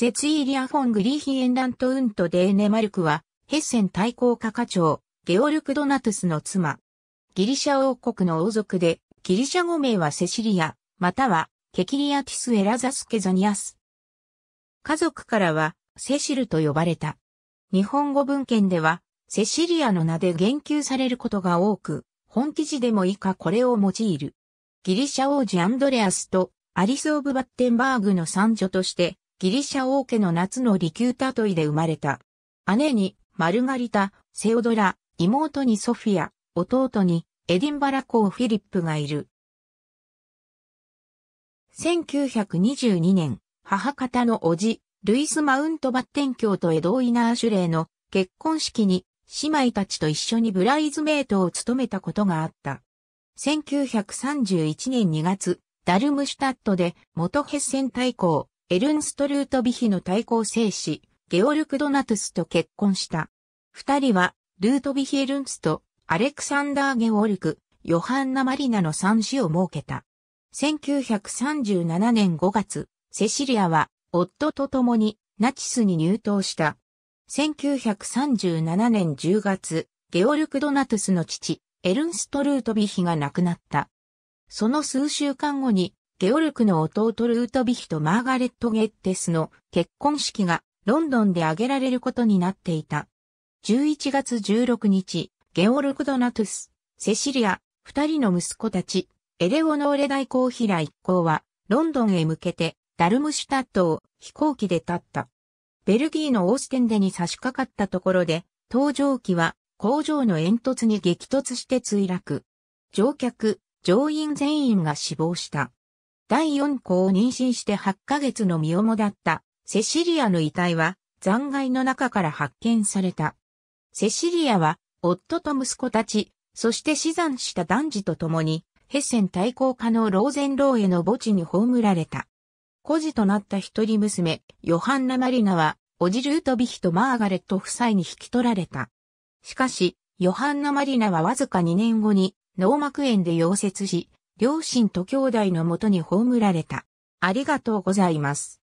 ゼツイリア・フォン・グリーヒエンラント・ウント・デーネ・マルクは、ヘッセン対抗家課長、ゲオルク・ドナトゥスの妻。ギリシャ王国の王族で、ギリシャ語名はセシリア、または、ケキリアティス・エラザス・ケザニアス。家族からは、セシルと呼ばれた。日本語文献では、セシリアの名で言及されることが多く、本記事でも以下これを用いる。ギリシャ王子アンドレアスとアリス・オブ・バッテンバーグの三女として、ギリシャ王家の夏の利休たといで生まれた。姉に、マルガリタ、セオドラ、妹にソフィア、弟に、エディンバラ公フィリップがいる。1922年、母方の叔父、ルイス・マウントバッテン教とエドウィナー・シュレイの結婚式に姉妹たちと一緒にブライズメイトを務めたことがあった。1931年2月、ダルムシュタットで元ヘッセン大公、エルンストルート・ビヒの対抗生死、ゲオルク・ドナトゥスと結婚した。二人は、ルート・ビヒ・エルンスと、アレクサンダー・ゲオルク、ヨハンナ・マリナの三子を設けた。1937年5月、セシリアは、夫と共に、ナチスに入党した。1937年10月、ゲオルク・ドナトゥスの父、エルンストルート・ビヒが亡くなった。その数週間後に、ゲオルクの弟ルートビヒとマーガレット・ゲッテスの結婚式がロンドンで挙げられることになっていた。11月16日、ゲオルク・ドナトゥス、セシリア、二人の息子たち、エレオノーレ大公ラ一行は、ロンドンへ向けて、ダルムシュタットを飛行機で立った。ベルギーのオーステンデに差し掛かったところで、搭乗機は工場の煙突に激突して墜落。乗客、乗員全員が死亡した。第四子を妊娠して8ヶ月の身重だったセシリアの遺体は残骸の中から発見された。セシリアは夫と息子たち、そして死産した男児と共にヘッセン対抗家のローゼンローへの墓地に葬られた。孤児となった一人娘、ヨハンナ・マリナは、オジルート・ビヒとマーガレット夫妻に引き取られた。しかし、ヨハンナ・マリナはわずか2年後に、脳膜炎で溶接し、両親と兄弟のもとに葬られた。ありがとうございます。